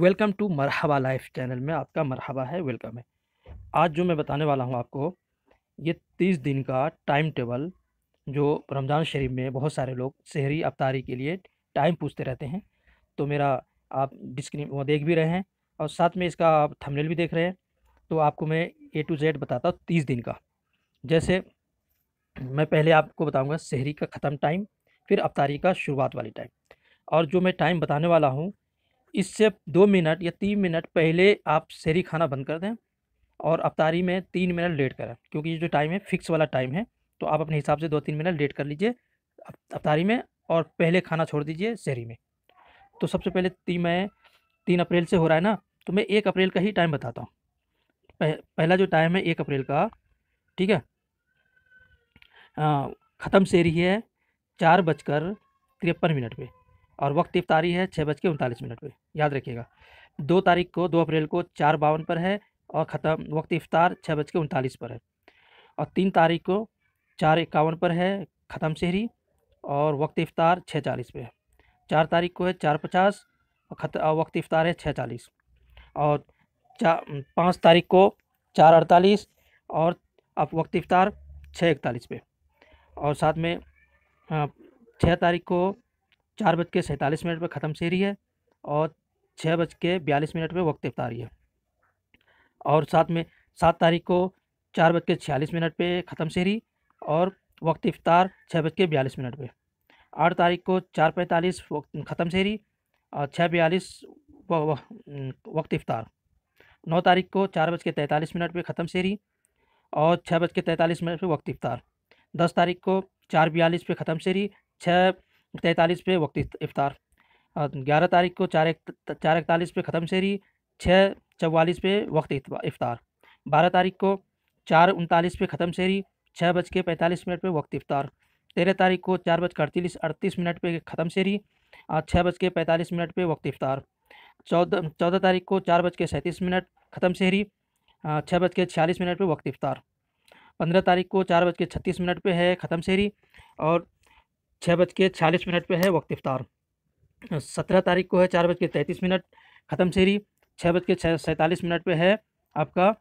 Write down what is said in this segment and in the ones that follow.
Welcome to मरहबा life channel में आपका मरहबा है वेलकम है आज जो मैं बताने वाला हूँ आपको ये तीस दिन का टाइम टेबल जो रमज़ान शरीफ में बहुत सारे लोग शहरी अफ्तारी के लिए टाइम पूछते रहते हैं तो मेरा आप डिस्क्रीन वो देख भी रहे हैं और साथ में इसका आप थंबनेल भी देख रहे हैं तो आपको मैं ए टू जेड बताता हूँ तीस दिन का जैसे मैं पहले आपको बताऊँगा शहरी का ख़त्म टाइम फिर अफ्तारी का शुरुआत वाली टाइम और जो मैं टाइम बताने वाला हूँ इससे दो मिनट या तीन मिनट पहले आप शहरी खाना बंद कर दें और अफ्तारी में तीन मिनट लेट करें क्योंकि ये जो टाइम है फिक्स वाला टाइम है तो आप अपने हिसाब से दो तीन मिनट लेट कर लीजिए अफ्तारी में और पहले खाना छोड़ दीजिए शहरी में तो सबसे पहले तीन मैं तीन अप्रैल से हो रहा है ना तो मैं एक अप्रैल का ही टाइम बताता हूँ पह, पहला जो टाइम है एक अप्रैल का ठीक है ख़त्म शहरी है चार बजकर तिरपन मिनट पर और वक्त इफ्तारी है छः बज के उनतालीस मिनट पर याद रखिएगा दो तारीख को दो अप्रैल को चार बावन पर है और ख़त्म वक्त इफ्तार छः बज के उनतालीस पर है और तीन तारीख को चार इक्यावन पर है ख़त्म शहरी और वक्त इफ्तार छः चालीस पर है चार तारीख को है चार पचास और खत वक्त इफ्तार है छः चालीस और चा पाँच तारीख को चार अड़तालीस और अब वक्त इफ्तार छः इकतालीस पे और साथ में छः तारीख को चार बज के सैंतालीस मिनट पर ख़त्म शेरी है और छः बज के बयालीस मिनट पर वक्त इफ्तारी है और साथ में सात तारीख को चार बज के छियालीस मिनट पर ख़त्म शेरी और वक्त इफ्तार छः बज के बयालीस मिनट पर आठ तारीख को चार पैंतालीस ख़त्म शेरी और छः बयालीस वक्त इफ्तार नौ तारीख को चार बज के तैंतालीस मिनट पर ख़त्म शेरी और छः बज के तैंतालीस मिनट पर वक्त इफ्तार दस तारीख को चार बयालीस पे ख़त्म शेरी छः तैंतालीस पे वक्त इफ्तार ग्यारह तारीख को चार चार इकतालीस पे ख़त्म शहरी छः चवालीस पे वक्त इफ्तार बारह तारीख को चार उनतालीस पे ख़त्म शहरी छः बज के पैंतालीस मिनट पे वक्त इफ्तार तेरह तारीख को चार बजकर अड़तीस अड़तीस मिनट पे ख़त्म शहरी छः बज के पैंतालीस मिनट पे वक्त इफ्तार चौदह चौदह तारीख को चार बज के सैंतीस मिनट ख़त्म शहरी छः बज के छियालीस मिनट पर वक्त इफ्तार पंद्रह तारीख को चार बज के छत्तीस मिनट पर है ख़त्म शहरी और छः बज के छियालीस मिनट पर है वक्त इफ्तार सत्रह तारीख को है चार बज के तैंतीस मिनट ख़त्म शेरी छः बज के छः सैंतालीस मिनट पर है आपका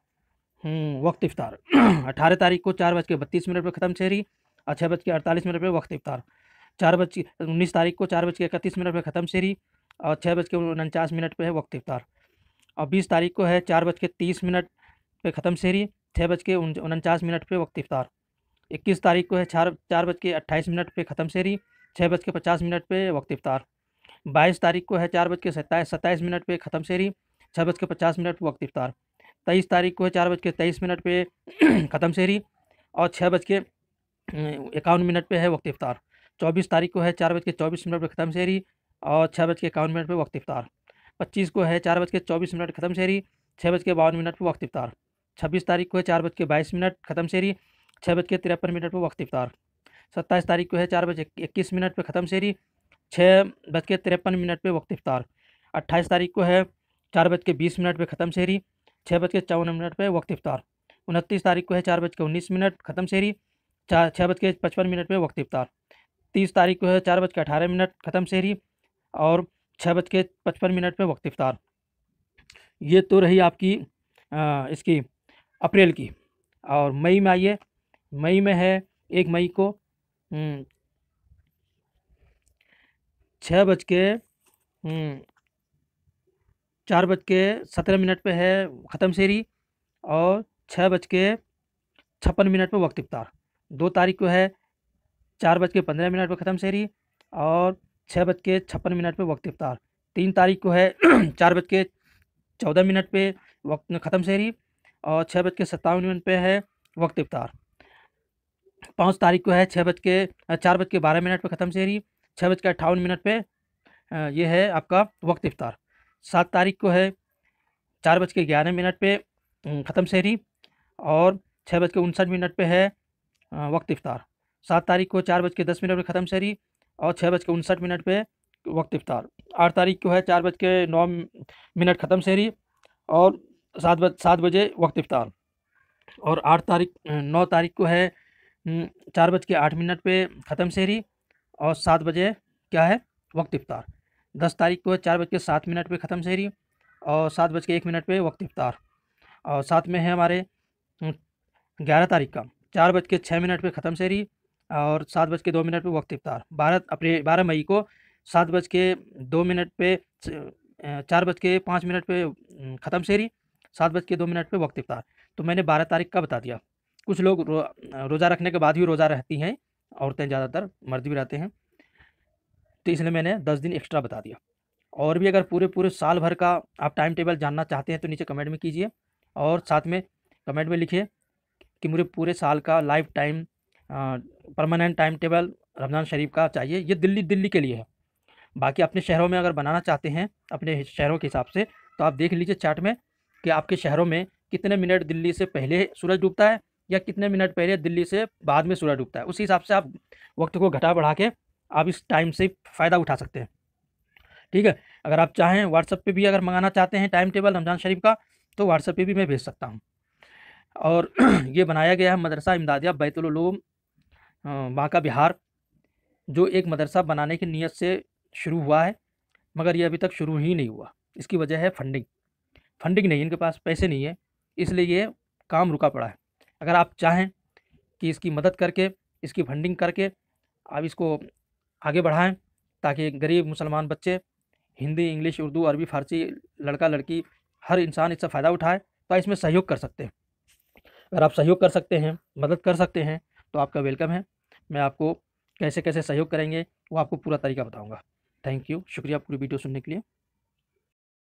हम्म, वक्त इफ्तार अठारह तारीख को चार बज के बत्तीस मिनट पर ख़त्म शहरी और छः बज के अड़तालीस मिनट पर वक्त इफ्तार चार बज उन्नीस तारीख को चार बज के इकतीस मिनट पर ख़त्म शेरी और छः बज के उनचास मिनट पर है वक्त इफ्तार और बीस तारीख को है चार बज के तीस मिनट पर ख़त्म शेरी छः बज के उनचास मिनट पर वक्त इफ्तार इक्कीस तारीख को है चार चार बज के अट्ठाईस मिनट पर ख़त्म शेरी छः बज के पचास मिनट पर वक्त इफ्तार बाईस तारीख को है चार बज के सत्ताईस सत्ताईस मिनट पर ख़त्म शेरी छः बज के पचास मिनट पर वक्त इफ्तार तेईस तारीख को है चार बज के तेईस मिनट पर ख़त्म शहरी और छः बज के इक्यावन मिनट पर है वक्त इफ्तार चौबीस तारीख को है चार बज के चौबीस मिनट पर ख़त्म शेरी और छः बज के इक्यावन मिनट पर वक्त इफ्तार पच्चीस को है चार बज के चौबीस मिनट ख़त्म शेरी छः बज के बावन मिनट पर वक्त इफ्तार छब्बीस तारीख को है चार बज के बाईस मिनट ख़त्म शेरी छः बज के तिरपन मिनट पर वक्त इफ्तार सत्ताईस तारीख को है चार बज इक्कीस मिनट पर ख़त्म शहरी छः बज के तिरपन मिनट पर वक्त इफ्तार अट्ठाईस तारीख को है चार बज के बीस मिनट पर ख़त्म शहरी छः बज के चौवन मिनट पर वक्त इफ्तार उनतीस तारीख को है चार बज के उन्नीस मिनट ख़त्म शहरी चार छः बज के पचपन मिनट पर वक्त इफ्तार तीस तारीख को है चार बज के अठारह मिनट ख़त्म शहरी और छः बज के पचपन मिनट पर वक्त इफ्तार ये तो रही आपकी इसकी अप्रैल की और मई में आइए मई में है एक मई को हम्म। छः बज के हम्म। चार बज के सत्रह मिनट पे है ख़त्म शेरी और छः बज के छप्पन मिनट पे वक्त इफ्तार दो तारीख को है चार बज के पंद्रह मिनट पे ख़त्म शेरी और छः बज के छप्पन मिनट पे वक्त इफ्तार तीन तारीख को है चार बज के चौदह मिनट पे वक्त ख़त्म शेरी और छः बज के सत्तावन मिनट पे है वक्त इफ्तार पाँच तारीख को है छः बज के चार बज के बारह मिनट पर ख़त्म शहरी छः बज के अट्ठावन मिनट पर यह है आपका वक्त इफ्तार सात तारीख को है चार बज के ग्यारह मिनट पर ख़त्म शहरी और छः बज के उनसठ मिनट पर है वक्त इफ्तार सात तारीख को चार बज के दस मिनट पर ख़त्म शहरी और छः बज के उनसठ मिनट पर वक्त इफ्तार आठ तारीख को है चार बज के नौ मिनट ख़त्म शहरी और सात बज सात बजे वक्त इफ्तार और आठ तारीख नौ तारीख को है हम्म, चार बज के आठ मिनट पे ख़त्म शहरी और सात बजे क्या है वक्त इफ्तार दस तारीख को है चार बज के सात मिनट पर ख़त्म शहरी और सात बज के एक मिनट पर वक्त इफ्तार और साथ में है हमारे हम्म, ग्यारह तारीख का चार बज के छः मिनट पर ख़त्म शहरी और सात बज के दो मिनट पर वक्त इफ्तार बारह अप्रैल बारह मई को सात बज के दो मिनट पे चार बज के पाँच मिनट पे हम्म, ख़त्म शहरी सात बज के दो मिनट पे वक्त इफ्तार तो मैंने बारह तारीख का बता दिया कुछ लोग रो, रोज़ा रखने के बाद भी रोज़ा रहती हैं औरतें ज़्यादातर मर्द भी रहते हैं तो इसलिए मैंने दस दिन एक्स्ट्रा बता दिया और भी अगर पूरे पूरे साल भर का आप टाइम टेबल जानना चाहते हैं तो नीचे कमेंट में कीजिए और साथ में कमेंट में लिखिए कि मुझे पूरे साल का life time permanent time table Ramzan शरीफ का चाहिए ये दिल्ली दिल्ली के लिए है बाकी अपने शहरों में अगर बनाना चाहते हैं अपने शहरों के हिसाब से तो आप देख लीजिए चार्ट में कि आपके शहरों में कितने मिनट दिल्ली से पहले सूरज डूबता है या कितने मिनट पहले दिल्ली से बाद में सूरज डूबता है उसी हिसाब से आप वक्त को घटा बढ़ा के आप इस टाइम से फ़ायदा उठा सकते हैं ठीक है अगर आप चाहें व्हाट्सअप पे भी अगर मंगाना चाहते हैं टाइम टेबल रमज़ान शरीफ का तो व्हाट्सअप पे भी मैं भेज सकता हूँ और ये बनाया गया है मदरसा इमदादिया बैतुलूम बांका बिहार जो एक मदरसा बनाने की नीयत से शुरू हुआ है मगर ये अभी तक शुरू ही नहीं हुआ इसकी वजह है फंडिंग फंडिंग नहीं इनके पास पैसे नहीं है इसलिए ये काम रुका पड़ा है अगर आप चाहें कि इसकी मदद करके इसकी फंडिंग करके आप इसको आगे बढ़ाएं ताकि गरीब मुसलमान बच्चे हिंदी इंग्लिश उर्दू अरबी फारसी लड़का लड़की हर इंसान इससे फ़ायदा उठाए तो इसमें सहयोग कर सकते हैं अगर आप सहयोग कर सकते हैं मदद कर सकते हैं तो आपका वेलकम है मैं आपको कैसे कैसे सहयोग करेंगे वो आपको पूरा तरीका बताऊँगा थैंक यू शुक्रिया पूरी वीडियो सुनने के लिए